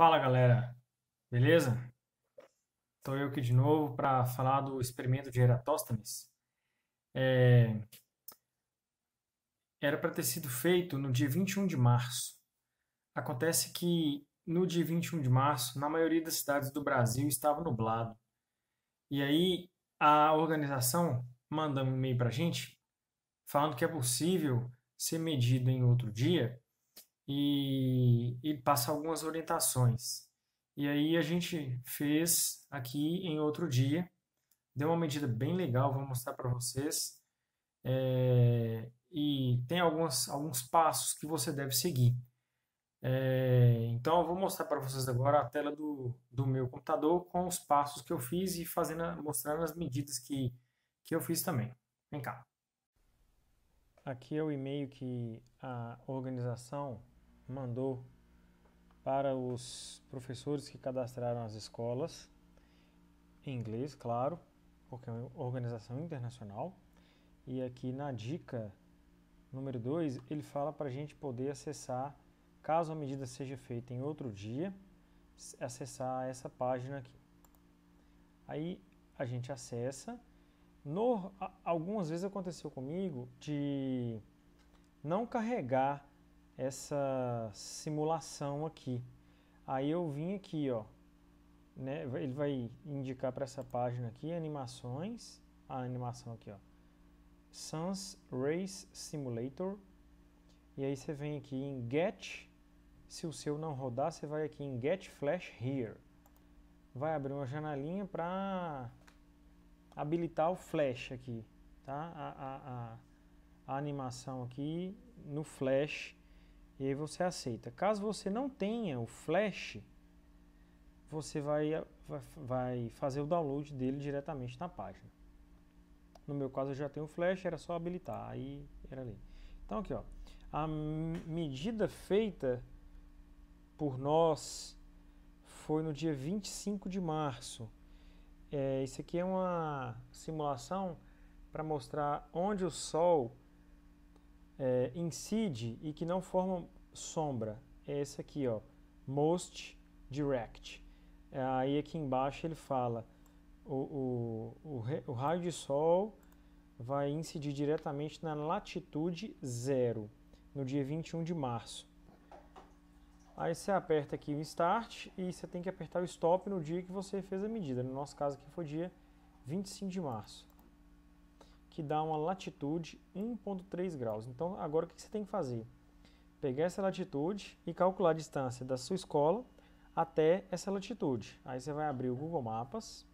Fala galera, beleza? Estou eu aqui de novo para falar do experimento de Eratóstenes. É... Era para ter sido feito no dia 21 de março. Acontece que no dia 21 de março, na maioria das cidades do Brasil, estava nublado. E aí a organização manda um e-mail para a gente falando que é possível ser medido em outro dia e ele passa algumas orientações. E aí a gente fez aqui em outro dia, deu uma medida bem legal, vou mostrar para vocês. É, e tem algumas, alguns passos que você deve seguir. É, então eu vou mostrar para vocês agora a tela do, do meu computador com os passos que eu fiz e fazendo, mostrando as medidas que, que eu fiz também. Vem cá. Aqui é o e-mail que a organização mandou para os professores que cadastraram as escolas, em inglês, claro, porque é uma organização internacional. E aqui na dica número 2, ele fala para a gente poder acessar, caso a medida seja feita em outro dia, acessar essa página aqui. Aí a gente acessa. No, algumas vezes aconteceu comigo de não carregar essa simulação aqui. Aí eu vim aqui, ó, né, ele vai indicar para essa página aqui, animações, a animação aqui, ó, Sans Race Simulator, e aí você vem aqui em Get, se o seu não rodar, você vai aqui em Get Flash Here, vai abrir uma janelinha para habilitar o Flash aqui, tá, a, a, a, a animação aqui no Flash e aí você aceita. Caso você não tenha o flash, você vai, vai fazer o download dele diretamente na página. No meu caso eu já tenho o flash, era só habilitar, aí era ali. Então aqui ó, a medida feita por nós foi no dia 25 de março. É, isso aqui é uma simulação para mostrar onde o Sol é, incide e que não forma sombra. É esse aqui, ó, Most Direct. É, aí aqui embaixo ele fala, o, o, o, o raio de sol vai incidir diretamente na latitude zero, no dia 21 de março. Aí você aperta aqui o Start e você tem que apertar o Stop no dia que você fez a medida. No nosso caso aqui foi dia 25 de março que dá uma latitude 1.3 graus. Então agora o que você tem que fazer? Pegar essa latitude e calcular a distância da sua escola até essa latitude. Aí você vai abrir o Google Mapas.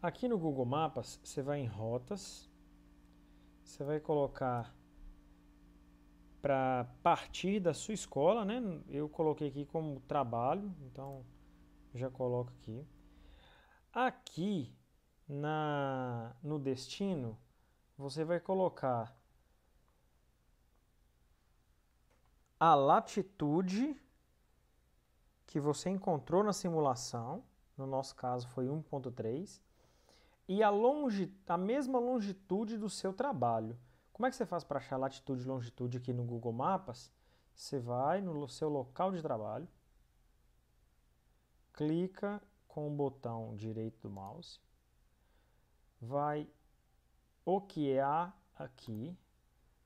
Aqui no Google Mapas, você vai em rotas. Você vai colocar para partir da sua escola, né? Eu coloquei aqui como trabalho, então já coloco aqui. Aqui na no destino, você vai colocar a latitude que você encontrou na simulação, no nosso caso foi 1.3, e a, longe, a mesma longitude do seu trabalho. Como é que você faz para achar latitude e longitude aqui no Google Maps? Você vai no seu local de trabalho, clica com o botão direito do mouse, vai o que há é aqui,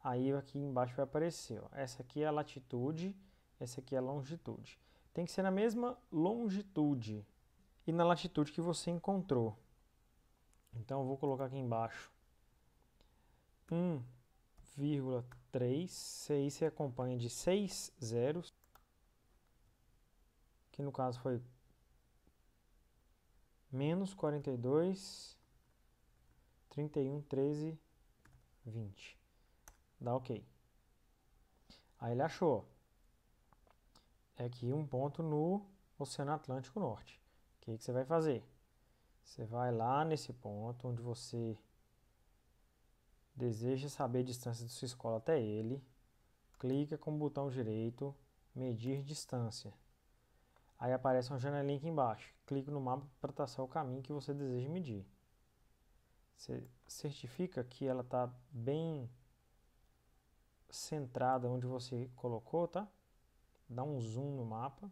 aí aqui embaixo vai aparecer. Ó. Essa aqui é a latitude, essa aqui é a longitude. Tem que ser na mesma longitude e na latitude que você encontrou. Então, eu vou colocar aqui embaixo 1,3, aí você acompanha de 6 zeros, que no caso foi menos 42 31, 13, 20. Dá OK. Aí ele achou. É aqui um ponto no Oceano Atlântico Norte. O que, que você vai fazer? Você vai lá nesse ponto onde você deseja saber a distância de sua escola até ele. Clica com o botão direito, medir distância. Aí aparece uma janelinha aqui embaixo. Clique no mapa para traçar tá o caminho que você deseja medir. Você certifica que ela está bem centrada onde você colocou, tá? Dá um zoom no mapa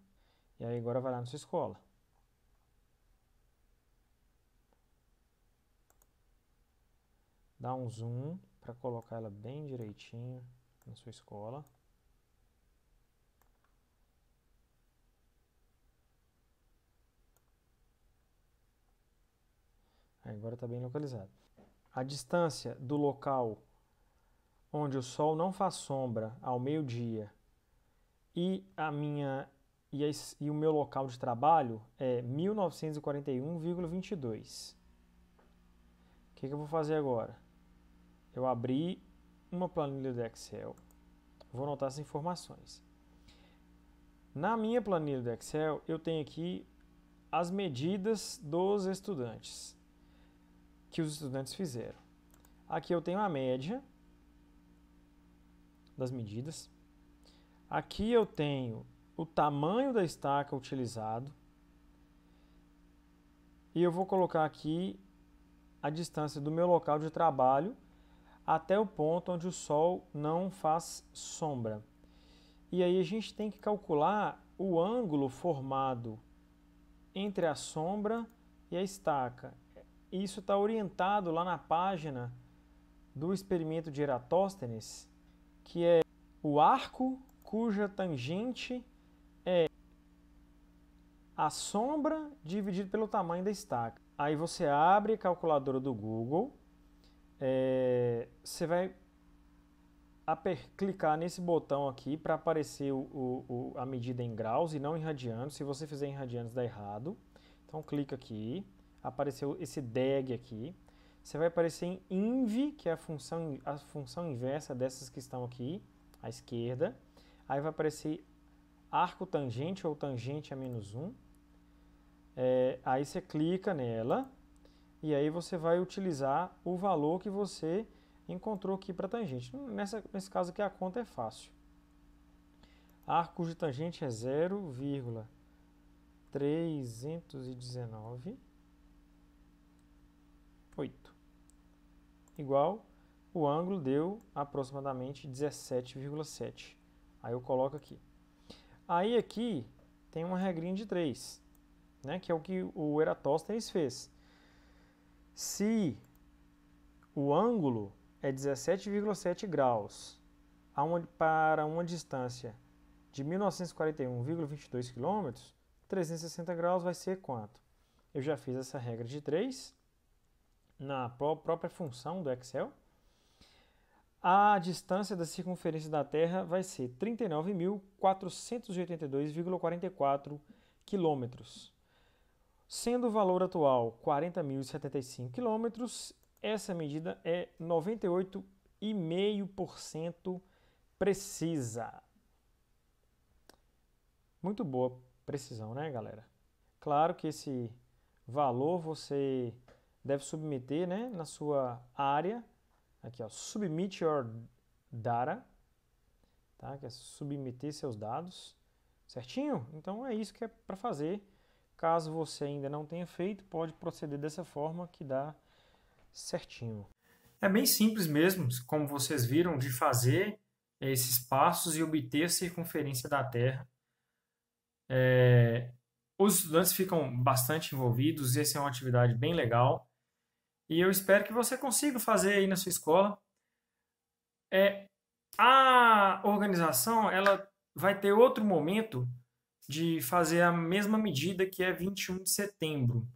e aí agora vai lá na sua escola. Dá um zoom para colocar ela bem direitinho na sua escola. agora está bem localizado. A distância do local onde o sol não faz sombra ao meio-dia e a minha e, a, e o meu local de trabalho é 1941,22. O que, que eu vou fazer agora? Eu abri uma planilha do Excel. Vou anotar essas informações. Na minha planilha do Excel, eu tenho aqui as medidas dos estudantes que os estudantes fizeram. Aqui eu tenho a média das medidas. Aqui eu tenho o tamanho da estaca utilizado. E eu vou colocar aqui a distância do meu local de trabalho até o ponto onde o sol não faz sombra. E aí a gente tem que calcular o ângulo formado entre a sombra e a estaca isso está orientado lá na página do experimento de Eratóstenes, que é o arco cuja tangente é a sombra dividido pelo tamanho da estaca. Aí você abre a calculadora do Google, é, você vai clicar nesse botão aqui para aparecer o, o, a medida em graus e não em radianos. Se você fizer em radianos, dá errado. Então clica aqui apareceu esse DEG aqui. Você vai aparecer em INV, que é a função, a função inversa dessas que estão aqui, à esquerda. Aí vai aparecer arco tangente ou tangente a menos 1. É, aí você clica nela e aí você vai utilizar o valor que você encontrou aqui para tangente. Nessa, nesse caso aqui a conta é fácil. Arco de tangente é 0,319 8, igual o ângulo deu aproximadamente 17,7. Aí eu coloco aqui. Aí aqui tem uma regrinha de 3, né, que é o que o Eratóstenes fez. Se o ângulo é 17,7 graus para uma distância de 1941,22 km, 360 graus vai ser quanto? Eu já fiz essa regra de 3, na própria função do Excel, a distância da circunferência da Terra vai ser 39.482,44 quilômetros. Sendo o valor atual 40.075 quilômetros, essa medida é 98,5% precisa. Muito boa precisão, né, galera? Claro que esse valor você deve submeter né, na sua área, aqui ó, submit your data, tá? que é submeter seus dados, certinho? Então é isso que é para fazer. Caso você ainda não tenha feito, pode proceder dessa forma que dá certinho. É bem simples mesmo, como vocês viram, de fazer esses passos e obter a circunferência da Terra. É... Os estudantes ficam bastante envolvidos, essa é uma atividade bem legal. E eu espero que você consiga fazer aí na sua escola. É, a organização ela vai ter outro momento de fazer a mesma medida que é 21 de setembro.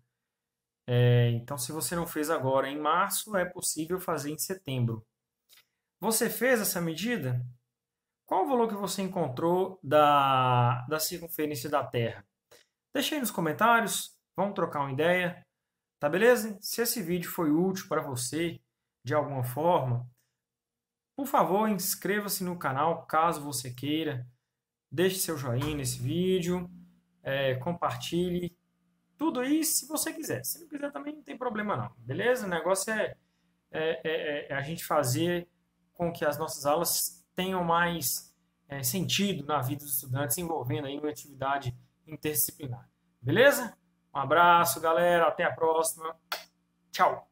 É, então, se você não fez agora em março, é possível fazer em setembro. Você fez essa medida? Qual o valor que você encontrou da, da circunferência da Terra? Deixe aí nos comentários, vamos trocar uma ideia. Tá beleza? Se esse vídeo foi útil para você de alguma forma, por favor, inscreva-se no canal caso você queira. Deixe seu joinha nesse vídeo, é, compartilhe. Tudo isso se você quiser. Se não quiser também não tem problema não, beleza? O negócio é, é, é, é, é a gente fazer com que as nossas aulas tenham mais é, sentido na vida dos estudantes, envolvendo aí uma atividade interdisciplinar. Beleza? Um abraço, galera. Até a próxima. Tchau.